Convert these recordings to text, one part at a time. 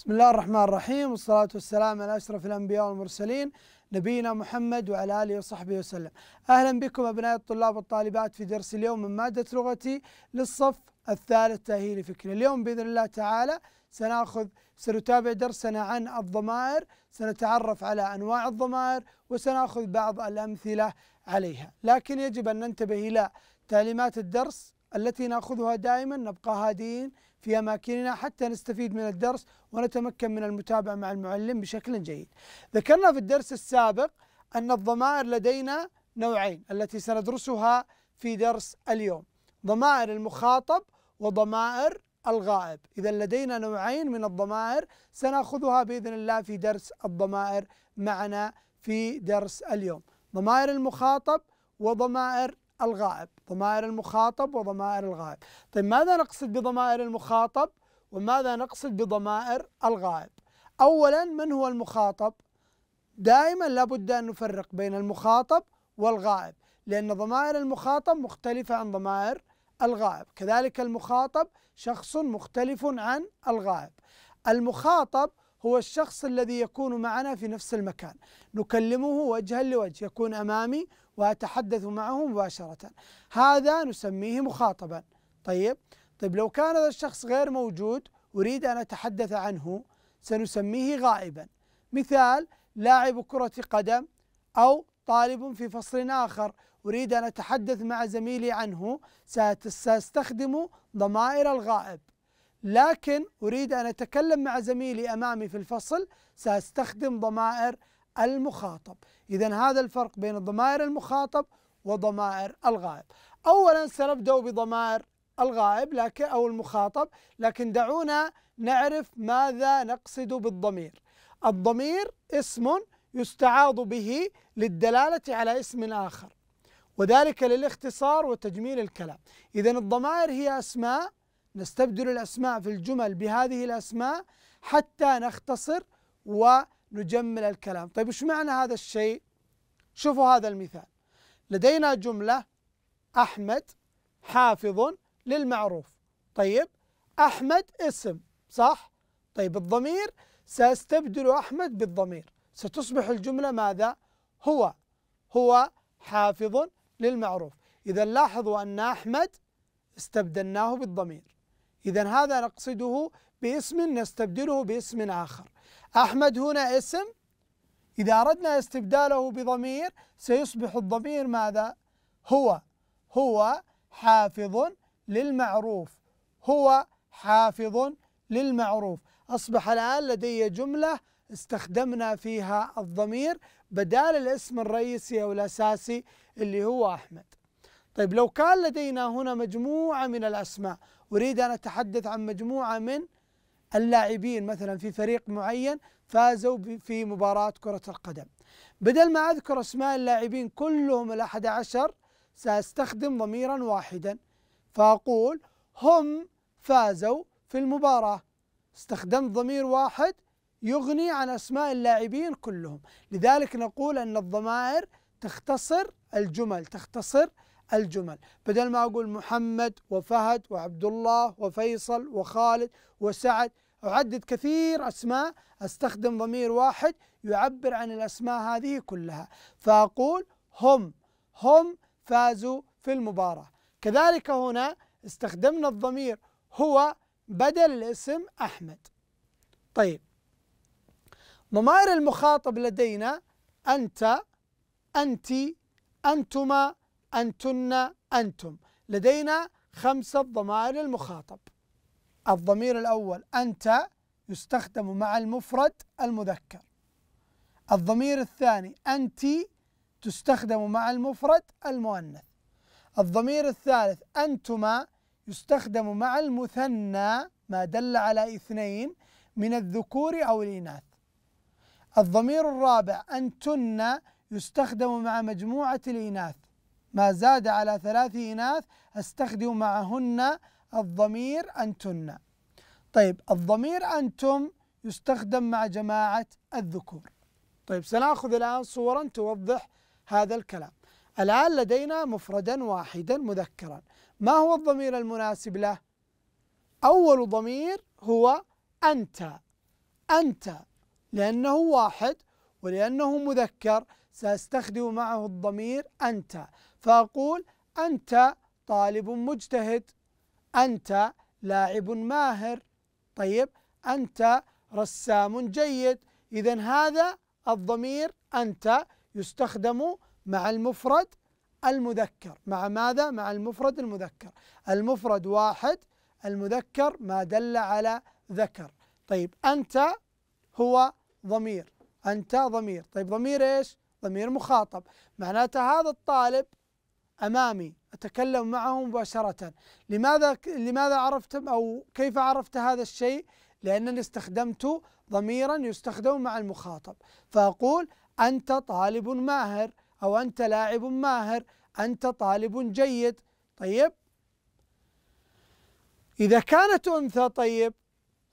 بسم الله الرحمن الرحيم والصلاة والسلام على أشرف الأنبياء والمرسلين نبينا محمد وعلى آله وصحبه وسلم أهلا بكم أبناء الطلاب والطالبات في درس اليوم من مادة لغتي للصف الثالث تأهيلي فكري اليوم بإذن الله تعالى سنأخذ سنتابع درسنا عن الضمائر سنتعرف على أنواع الضمائر وسنأخذ بعض الأمثلة عليها لكن يجب أن ننتبه إلى تعليمات الدرس التي ناخذها دائما نبقى هادئين في اماكننا حتى نستفيد من الدرس ونتمكن من المتابعه مع المعلم بشكل جيد. ذكرنا في الدرس السابق ان الضمائر لدينا نوعين التي سندرسها في درس اليوم. ضمائر المخاطب وضمائر الغائب، اذا لدينا نوعين من الضمائر سناخذها باذن الله في درس الضمائر معنا في درس اليوم. ضمائر المخاطب وضمائر الغائب ضمائر المخاطب وضمائر الغائب طيب ماذا نقصد بضمائر المخاطب وماذا نقصد بضمائر الغائب أولا من هو المخاطب دائما لابد أن نفرق بين المخاطب والغائب لأن ضمائر المخاطب مختلفة عن ضمائر الغائب كذلك المخاطب شخص مختلف عن الغائب المخاطب هو الشخص الذي يكون معنا في نفس المكان نكلمه وجها لوجه يكون أمامي وأتحدث معه مباشرة هذا نسميه مخاطبا طيب طيب لو كان هذا الشخص غير موجود أريد أن أتحدث عنه سنسميه غائبا مثال لاعب كرة قدم أو طالب في فصل آخر أريد أن أتحدث مع زميلي عنه سأستخدم ضمائر الغائب لكن أريد أن أتكلم مع زميلي أمامي في الفصل سأستخدم ضمائر المخاطب إذا هذا الفرق بين ضمائر المخاطب وضمائر الغائب أولا سنبدأ بضمائر الغائب لكن أو المخاطب لكن دعونا نعرف ماذا نقصد بالضمير الضمير اسم يستعاض به للدلالة على اسم آخر وذلك للاختصار وتجميل الكلام إذا الضمائر هي أسماء نستبدل الأسماء في الجمل بهذه الأسماء حتى نختصر ونختصر نجمل الكلام طيب وش معنى هذا الشيء شوفوا هذا المثال لدينا جملة أحمد حافظ للمعروف طيب أحمد اسم صح طيب الضمير سأستبدل أحمد بالضمير ستصبح الجملة ماذا هو هو حافظ للمعروف إذا لاحظوا أن أحمد استبدلناه بالضمير إذا هذا نقصده باسم نستبدله باسم آخر أحمد هنا اسم إذا أردنا استبداله بضمير سيصبح الضمير ماذا؟ هو هو حافظ للمعروف هو حافظ للمعروف أصبح الآن لدي جملة استخدمنا فيها الضمير بدال الاسم الرئيسي أو الأساسي اللي هو أحمد طيب لو كان لدينا هنا مجموعة من الأسماء أريد أن أتحدث عن مجموعة من اللاعبين مثلا في فريق معين فازوا في مباراة كرة القدم بدل ما أذكر أسماء اللاعبين كلهم الأحد عشر سأستخدم ضميرا واحدا فأقول هم فازوا في المباراة استخدمت ضمير واحد يغني عن أسماء اللاعبين كلهم لذلك نقول أن الضمائر تختصر الجمل تختصر الجمل بدل ما أقول محمد وفهد وعبد الله وفيصل وخالد وسعد أعدد كثير أسماء أستخدم ضمير واحد يعبر عن الأسماء هذه كلها فأقول هم هم فازوا في المباراة كذلك هنا استخدمنا الضمير هو بدل الاسم أحمد طيب ضمائر المخاطب لدينا أنت أنت أنتما أنتن أنتم لدينا خمسة ضمائر المخاطب الضمير الأول أنت يستخدم مع المفرد المذكر الضمير الثاني أنت تستخدم مع المفرد المؤنث الضمير الثالث أنتما يستخدم مع المثنى ما دل على اثنين من الذكور أو الإناث الضمير الرابع أنتن يستخدم مع مجموعة الإناث ما زاد على ثلاث إناث أستخدم معهن الضمير أنتن طيب الضمير أنتم يستخدم مع جماعة الذكور طيب سنأخذ الآن صورا توضح هذا الكلام الآن لدينا مفردا واحدا مذكرا ما هو الضمير المناسب له؟ أول ضمير هو أنت أنت لأنه واحد ولأنه مذكر سأستخدم معه الضمير أنت فأقول أنت طالب مجتهد أنت لاعب ماهر طيب أنت رسام جيد إذا هذا الضمير أنت يستخدم مع المفرد المذكر مع ماذا؟ مع المفرد المذكر المفرد واحد المذكر ما دل على ذكر طيب أنت هو ضمير أنت ضمير طيب ضمير إيش؟ ضمير مخاطب معناته هذا الطالب امامي اتكلم معه مباشره لماذا لماذا عرفت او كيف عرفت هذا الشيء لانني استخدمت ضميرا يستخدم مع المخاطب فاقول انت طالب ماهر او انت لاعب ماهر انت طالب جيد طيب اذا كانت انثى طيب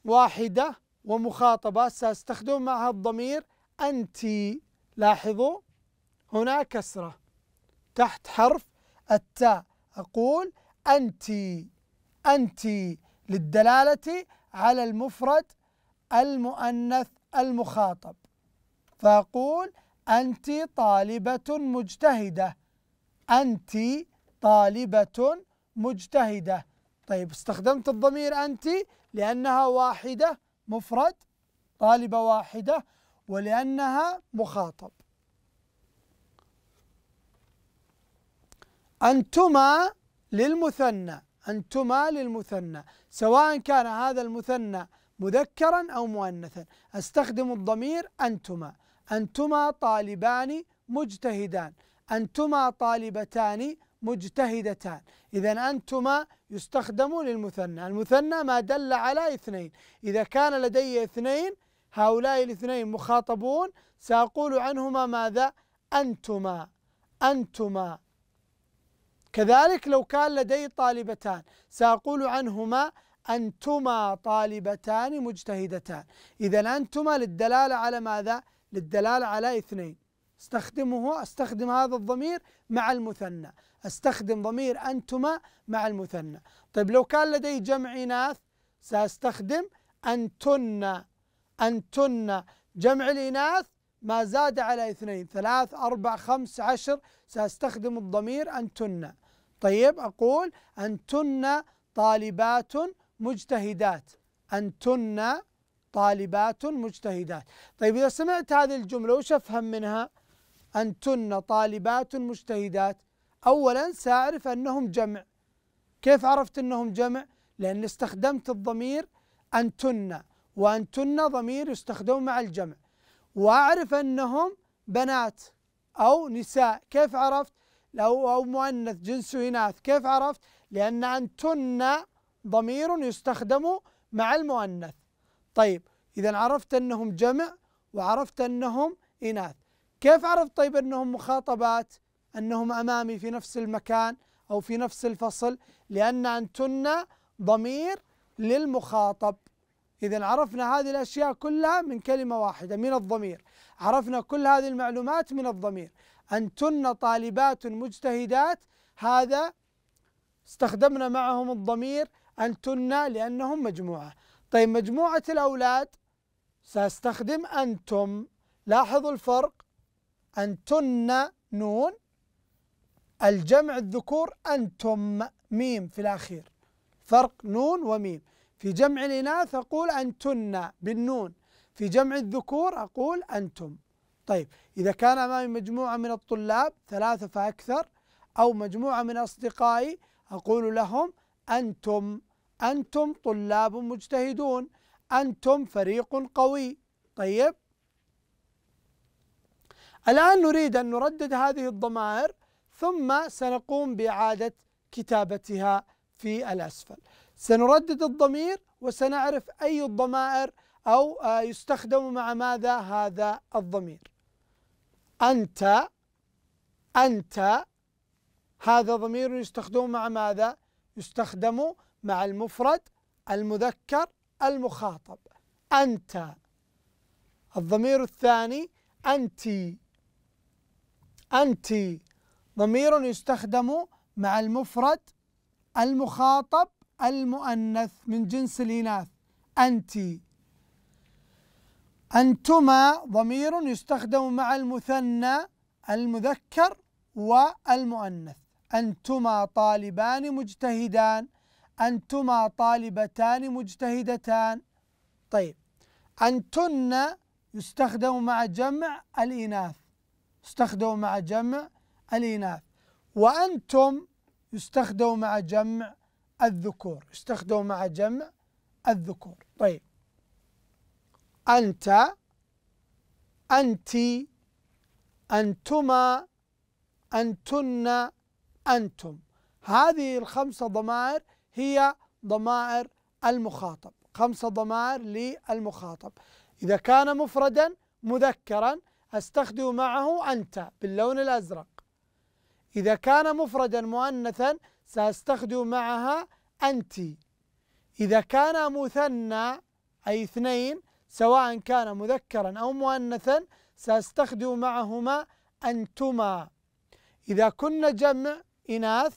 واحده ومخاطبه ساستخدم معها الضمير انت لاحظوا هنا كسره تحت حرف التاء أقول أنت أنت للدلالة على المفرد المؤنث المخاطب فأقول أنت طالبة مجتهدة أنت طالبة مجتهدة طيب استخدمت الضمير أنت لأنها واحدة مفرد طالبة واحدة ولأنها مخاطب أنتما للمثنى أنتما للمثنى سواء كان هذا المثنى مذكرا أو مؤنثا أستخدم الضمير أنتما أنتما طالبان مجتهدان أنتما طالبتان مجتهدتان إذا أنتما يستخدم للمثنى المثنى ما دل على اثنين إذا كان لدي اثنين هؤلاء الاثنين مخاطبون سأقول عنهما ماذا أنتما أنتما كذلك لو كان لدي طالبتان سأقول عنهما أنتما طالبتان مجتهدتان إذا أنتما للدلالة على ماذا؟ للدلالة على اثنين استخدمه استخدم هذا الضمير مع المثنى استخدم ضمير أنتما مع المثنى طيب لو كان لدي جمع إناث سأستخدم أنتن أنتن جمع الإناث ما زاد على اثنين ثلاث أربع خمس عشر سأستخدم الضمير أنتن طيب أقول أنتن طالبات مجتهدات أنتن طالبات مجتهدات طيب إذا سمعت هذه الجملة وش أفهم منها أنتن طالبات مجتهدات أولا سأعرف أنهم جمع كيف عرفت أنهم جمع لأن استخدمت الضمير أنتن وأنتن ضمير يستخدم مع الجمع وأعرف أنهم بنات أو نساء كيف عرفت؟ لو أو مؤنث جنسه إناث كيف عرفت؟ لأن أنتن ضمير يستخدم مع المؤنث طيب إذا عرفت أنهم جمع وعرفت أنهم إناث كيف عرفت طيب أنهم مخاطبات؟ أنهم أمامي في نفس المكان أو في نفس الفصل لأن أنتن ضمير للمخاطب إذا عرفنا هذه الأشياء كلها من كلمة واحدة من الضمير عرفنا كل هذه المعلومات من الضمير أنتن طالبات مجتهدات هذا استخدمنا معهم الضمير أنتن لأنهم مجموعة طيب مجموعة الأولاد سأستخدم أنتم لاحظوا الفرق أنتن نون الجمع الذكور أنتم ميم في الأخير فرق نون وميم في جمع الإناث أقول أنتن بالنون في جمع الذكور أقول أنتم طيب إذا كان أمامي مجموعة من الطلاب ثلاثة فأكثر أو مجموعة من أصدقائي أقول لهم أنتم أنتم طلاب مجتهدون أنتم فريق قوي طيب الآن نريد أن نردد هذه الضمائر ثم سنقوم بإعادة كتابتها في الأسفل سنردد الضمير وسنعرف أي الضمائر أو آه، يستخدم مع ماذا هذا الضمير أنت أنت هذا ضمير يستخدم مع ماذا؟ يستخدم مع المفرد المذكر المخاطب أنت الضمير الثاني أنت أنت ضمير يستخدم مع المفرد المخاطب المؤنث من جنس الإناث أنتِ أنتما ضمير يستخدم مع المثنى المذكر والمؤنث أنتما طالبان مجتهدان أنتما طالبتان مجتهدتان طيب أنتن يستخدم مع جمع الإناث يستخدم مع جمع الإناث وأنتم يستخدم مع جمع الذكور استخدموا مع جمع الذكور طيب أنت أنت أنتما أنتن أنتم هذه الخمسة ضمائر هي ضمائر المخاطب خمسة ضمائر للمخاطب إذا كان مفردا مذكرا أستخدم معه أنت باللون الأزرق إذا كان مفردا مؤنثا سأستخدم معها أنت إذا كان مثنى أي اثنين سواء كان مذكرا أو مؤنثا سأستخدم معهما أنتما إذا كنا جمع إناث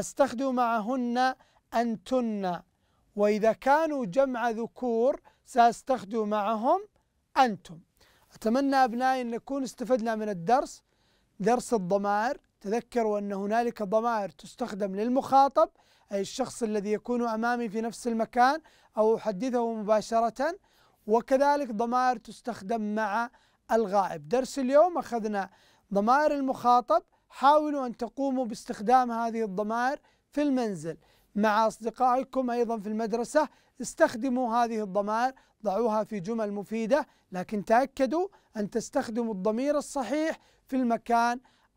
أستخدم معهن أنتن وإذا كانوا جمع ذكور سأستخدم معهم أنتم أتمنى أبنائي أن نكون استفدنا من الدرس درس الضمائر تذكروا أن هنالك ضمائر تستخدم للمخاطب أي الشخص الذي يكون أمامي في نفس المكان أو أحدثه مباشرة وكذلك ضمائر تستخدم مع الغائب درس اليوم أخذنا ضمائر المخاطب حاولوا أن تقوموا باستخدام هذه الضمائر في المنزل مع أصدقائكم أيضا في المدرسة استخدموا هذه الضمائر ضعوها في جمل مفيدة لكن تأكدوا أن تستخدموا الضمير الصحيح في المكان